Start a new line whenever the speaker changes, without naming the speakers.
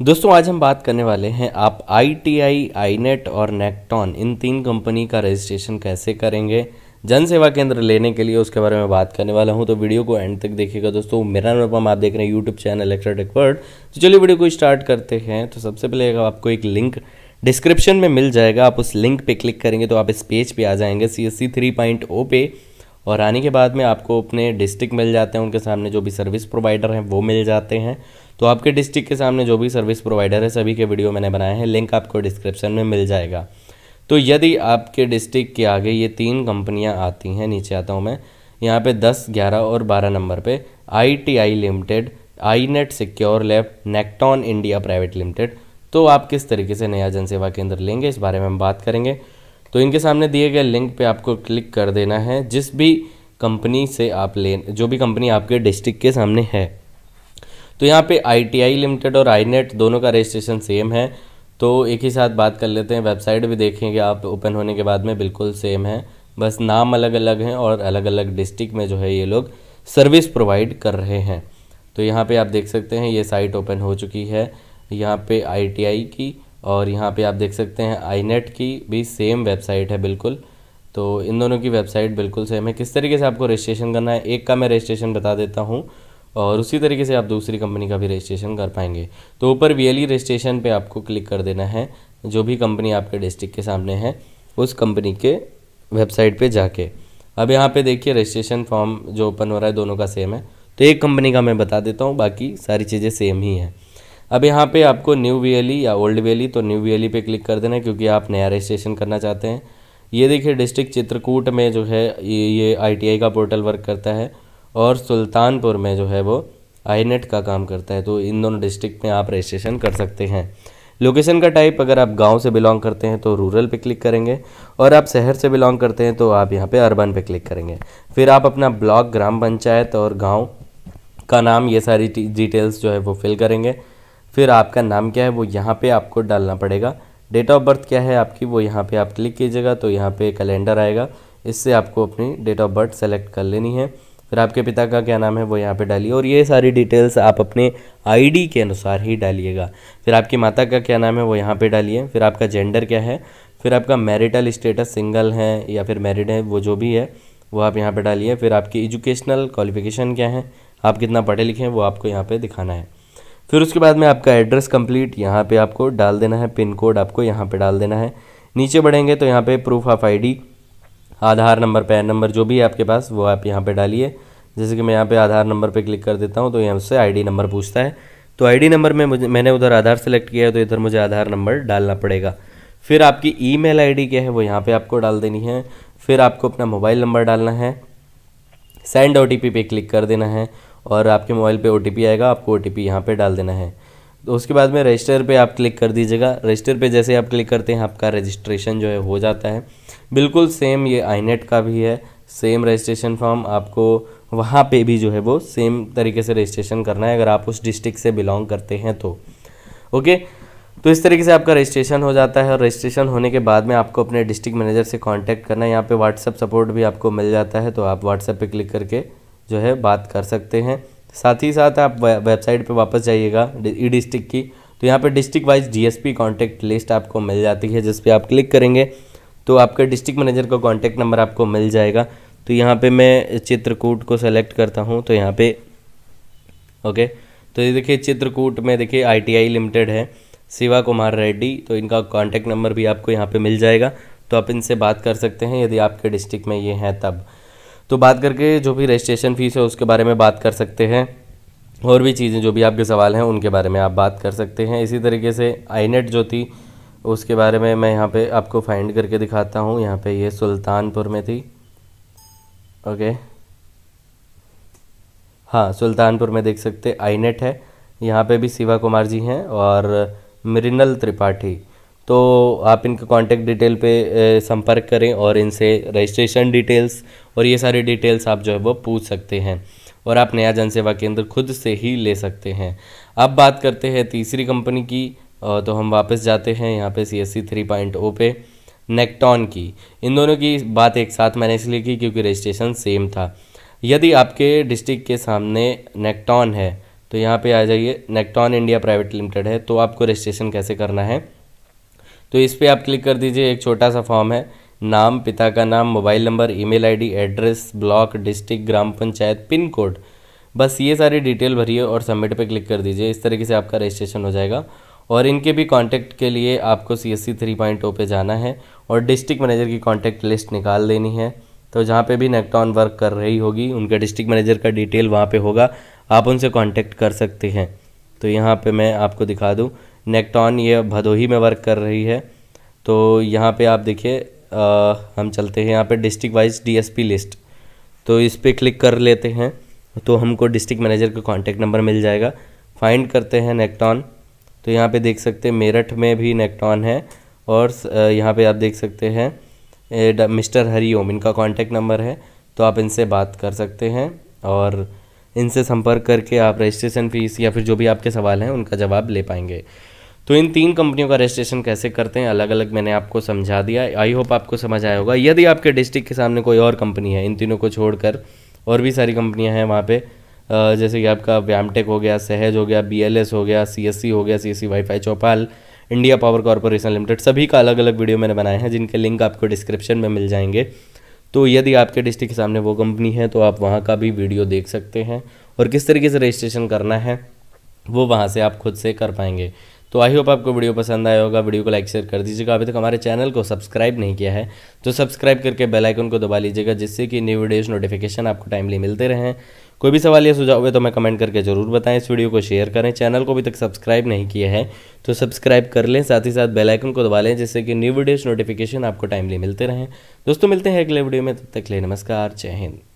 दोस्तों आज हम बात करने वाले हैं आप I T I I net और नेक्टॉन इन तीन कंपनी का रजिस्ट्रेशन कैसे करेंगे जन सेवा केंद्र लेने के लिए उसके बारे में बात करने वाला हूं तो वीडियो को एंड तक देखिएगा दोस्तों मेरा अनुपम आप देख रहे हैं यूट्यूब चैनल एक्सट्रा वर्ड तो चलिए वीडियो को स्टार्ट करते हैं तो सबसे पहले आपको एक लिंक डिस्क्रिप्शन में मिल जाएगा आप उस लिंक पे क्लिक करेंगे तो आप इस पेज पे आ जाएंगे C S C three point O पे और आने के बाद में आपको अपने डिस्ट्रिक्ट मिल जाते हैं उनके सामने जो भी सर्विस प्रोवाइडर हैं वो मिल जाते हैं तो आपके डिस्ट्रिक्ट के सामने जो भी सर्विस प्रोवाइडर है सभी के वीडियो मैंने बनाए हैं लिंक आपको डिस्क्रिप्शन में मिल जाएगा तो यदि आपके डिस्ट्रिक्ट के आगे ये तीन कंपनियाँ आती हैं नीचे आता हूँ मैं यहाँ पे 10, 11 और 12 नंबर पे I limited I net secure lab Necton India private limited तो आप किस तरीके से नया जनसेवा केंद्र लेंगे इस बारे में हम बात करेंगे तो इनके सामने दिए गए लिंक पे आपको क्लिक कर देना है जिस भी कंपनी से आप ले जो भी कंपनी आपके डिस्ट्रिक्ट के सामने है तो यहाँ पे आई लिमिटेड और आई दोनों का रजिस्ट्रेशन सेम है तो एक ही साथ बात कर लेते हैं वेबसाइट भी देखेंगे आप ओपन होने के बाद में बिल्कुल सेम है बस नाम अलग अलग हैं और अलग अलग डिस्ट्रिक्ट में जो है ये लोग सर्विस प्रोवाइड कर रहे हैं तो यहाँ पे आप देख सकते हैं ये साइट ओपन हो चुकी है यहाँ पे आईटीआई की और यहाँ पे आप देख सकते हैं आईनेट की भी सेम वेबसाइट है बिल्कुल तो इन दोनों की वेबसाइट बिल्कुल सेम है किस तरीके से आपको रजिस्ट्रेशन करना है एक का मैं रजिस्ट्रेशन बता देता हूँ और उसी तरीके से आप दूसरी कंपनी का भी रजिस्ट्रेशन कर पाएंगे तो ऊपर वी रजिस्ट्रेशन पर आपको क्लिक कर देना है जो भी कंपनी आपके डिस्ट्रिक्ट के सामने है उस कंपनी के वेबसाइट पर जाके अब यहाँ पे देखिए रजिस्ट्रेशन फॉर्म जो ओपन हो रहा है दोनों का सेम है तो एक कंपनी का मैं बता देता हूँ बाकी सारी चीज़ें सेम ही हैं अब यहाँ पे आपको न्यू वी e या ओल्ड वेली e, तो न्यू वी e पे क्लिक कर देना क्योंकि आप नया रजिस्ट्रेशन करना चाहते हैं ये देखिए डिस्ट्रिक्ट चित्रकूट में जो है ये ये आईटीआई का पोर्टल वर्क करता है और सुल्तानपुर में जो है वो आईनेट का काम करता है तो इन दोनों डिस्ट्रिक्ट में आप रजिस्ट्रेशन कर सकते हैं लोकेशन का टाइप अगर आप गांव से बिलोंग करते हैं तो रूरल पे क्लिक करेंगे और आप शहर से बिलोंग करते हैं तो आप यहाँ पे अर्बन पे क्लिक करेंगे फिर आप अपना ब्लॉक ग्राम पंचायत और गांव का नाम ये सारी डिटेल्स जो है वो फिल करेंगे फिर आपका नाम क्या है वो यहाँ पे आपको डालना पड़ेगा डेट ऑफ बर्थ क्या है आपकी वो यहाँ पे आप क्लिक कीजिएगा तो यहाँ पे कैलेंडर आएगा इससे आपको अपनी डेट ऑफ बर्थ सेलेक्ट कर लेनी है फिर आपके पिता का क्या नाम है वो यहाँ पे डालिए और ये सारी डिटेल्स आप अपने आईडी के अनुसार ही डालिएगा फिर आपकी माता का क्या नाम है वो यहाँ पे डालिए फिर आपका जेंडर क्या है फिर आपका मैरिटल स्टेटस सिंगल है या फिर मैरिड है वो जो भी है वो आप यहाँ पर डालिए फिर आपकी एजुकेशनल क्वालिफिकेशन क्या है आप कितना पढ़े लिखे हैं वो आपको यहाँ पर दिखाना है फिर उसके बाद में आपका एड्रेस कंप्लीट यहाँ पे आपको डाल देना है पिन कोड आपको यहाँ पे डाल देना है नीचे बढ़ेंगे तो यहाँ पे proof of ID Aadhaar number PAN number जो भी है आपके पास वो आप यहाँ पे डालिए जैसे कि मैं यहाँ पे आधार नंबर पे क्लिक कर देता हूँ तो यहाँ से आई नंबर पूछता है तो आई नंबर में मुझे मैंने उधर आधार सेलेक्ट किया है तो इधर मुझे आधार नंबर डालना पड़ेगा फिर आपकी ई मेल क्या है वो यहाँ पर आपको डाल देनी है फिर आपको अपना मोबाइल नंबर डालना है सेंड ओ पे क्लिक कर देना है और आपके मोबाइल पे ओ आएगा आपको ओ टी पी यहाँ पर डाल देना है तो उसके बाद में रजिस्टर पे आप क्लिक कर दीजिएगा रजिस्टर पे जैसे आप क्लिक करते हैं आपका रजिस्ट्रेशन जो है हो जाता है बिल्कुल सेम ये आई का भी है सेम रजिस्ट्रेशन फॉर्म आपको वहाँ पे भी जो है वो सेम तरीके से रजिस्ट्रेशन करना है अगर आप उस डिस्ट्रिक्ट से बिलोंग करते हैं तो ओके तो इस तरीके से आपका रजिस्ट्रेशन हो जाता है और रजिस्ट्रेशन होने के बाद में आपको अपने डिस्ट्रिक्ट मैनेजर से कांटेक्ट करना है यहाँ पे व्हाट्सअप सपोर्ट भी आपको मिल जाता है तो आप व्हाट्सएप पे क्लिक करके जो है बात कर सकते हैं साथ ही साथ आप वेबसाइट पे वापस जाइएगा ई डिस्ट्रिक्ट की तो यहाँ पे district wise DSP contact list आपको मिल जाती है जिस पर आप क्लिक करेंगे तो आपके डिस्ट्रिक्ट मैनेजर का कांटेक्ट नंबर आपको मिल जाएगा तो यहाँ पे मैं चित्रकूट को सेलेक्ट करता हूँ तो यहाँ पे ओके तो ये देखिए चित्रकूट में देखिए आई लिमिटेड है शिवा कुमार रेड्डी तो इनका कांटेक्ट नंबर भी आपको यहाँ पे मिल जाएगा तो आप इनसे बात कर सकते हैं यदि आपके डिस्ट्रिक्ट में ये हैं तब तो बात करके जो भी रजिस्ट्रेशन फ़ीस है उसके बारे में बात कर सकते हैं और भी चीज़ें जो भी आपके सवाल हैं उनके बारे में आप बात कर सकते हैं इसी तरीके से आईनेट e जो थी उसके बारे में मैं यहाँ पे आपको फाइंड करके दिखाता हूँ यहाँ पे ये सुल्तानपुर में थी ओके हाँ सुल्तानपुर में देख सकते आईनेट e है यहाँ पे भी शिवा कुमार जी हैं और मृनल त्रिपाठी तो आप इनके कॉन्टैक्ट डिटेल पे संपर्क करें और इनसे रजिस्ट्रेशन डिटेल्स और ये सारी डिटेल्स आप जो है वो पूछ सकते हैं और आप नया जनसेवा केंद्र खुद से ही ले सकते हैं अब बात करते हैं तीसरी कंपनी की तो हम वापस जाते हैं यहाँ पे C S C three point O पे नेक्टॉन की इन दोनों की बात एक साथ मैंने इसलिए की क्योंकि रजिस्ट्रेशन सेम था यदि आपके डिस्ट्रिक्ट के सामने नेक्टॉन है तो यहाँ पे आ जाइए नेक्टॉन इंडिया प्राइवेट लिमिटेड है तो आपको रजिस्ट्रेशन कैसे करना है तो इस पर आप क्लिक कर दीजिए एक छोटा सा फॉर्म है नाम पिता का नाम mobile number email ID address block district ग्राम पंचायत पिन कोड बस ये सारी डिटेल भरिए और सबमिट पे क्लिक कर दीजिए इस तरीके से आपका रजिस्ट्रेशन हो जाएगा और इनके भी कांटेक्ट के लिए आपको C S C three point O पे जाना है और डिस्ट्रिक्ट मैनेजर की कांटेक्ट लिस्ट निकाल लेनी है तो जहाँ पे भी नेक्टॉन वर्क कर रही होगी उनका डिस्ट्रिक्ट मैनेजर का डिटेल वहाँ पे होगा आप उनसे कांटेक्ट कर सकते हैं तो यहाँ पे मैं आपको दिखा दूँ नेक्टॉन ये भदोही में वर्क कर रही है तो यहाँ पे आप देखिए हम चलते हैं यहाँ पे डिस्ट्रिक्ट वाइज डीएसपी लिस्ट तो इस पर क्लिक कर लेते हैं तो हमको डिस्ट्रिक्ट मैनेजर का कॉन्टैक्ट नंबर मिल जाएगा फाइंड करते हैं नेक्टॉन तो यहाँ पे देख सकते हैं मेरठ में भी नेक्टॉन है और यहाँ पे आप देख सकते हैं मिस्टर हरी ओम इनका कॉन्टैक्ट नंबर है तो आप इनसे बात कर सकते हैं और इनसे संपर्क करके आप रजिस्ट्रेशन फ़ीस या फिर जो भी आपके सवाल हैं उनका जवाब ले पाएंगे तो इन तीन कंपनियों का रजिस्ट्रेशन कैसे करते हैं अलग अलग मैंने आपको समझा दिया आई होप आपको समझ आया होगा यदि आपके डिस्ट्रिक्ट के सामने कोई और कंपनी है इन तीनों को छोड़कर और भी सारी कंपनियां हैं वहाँ पे जैसे कि आपका व्यामटेक हो गया सहज हो गया बीएलएस हो गया सीएससी हो गया CSC WiFi Chaupal India power corporation limited सभी का अलग अलग वीडियो मैंने बनाए हैं जिनके लिंक आपको डिस्क्रिप्शन में मिल जाएंगे तो यदि आपके डिस्ट्रिक्ट के सामने वो कंपनी है तो आप वहाँ का भी वीडियो देख सकते हैं और किस तरीके से रजिस्ट्रेशन करना है वो वहाँ से आप खुद से कर पाएंगे तो आई होप आपको वीडियो पसंद आया होगा वीडियो को लाइक शेयर कर दीजिएगा अभी तक हमारे चैनल को सब्सक्राइब नहीं किया है तो सब्सक्राइब करके बेल आइकन को दबा लीजिएगा जिससे कि न्यू वीडियोज नोटिफिकेशन आपको टाइमली मिलते रहें कोई भी सवाल या सुझाव हुए तो मैं कमेंट करके जरूर बताएं इस वीडियो को शेयर करें चैनल को अभी तक सब्सक्राइब नहीं किया है तो सब्सक्राइब कर लें साथ ही साथ बेल आइकन को दबा लें जिससे कि न्यू वीडियोज नोटिफिकेशन आपको टाइमली मिलते रहें दोस्तों मिलते हैं अगले वीडियो में तब तक ले नमस्कार जय हिंद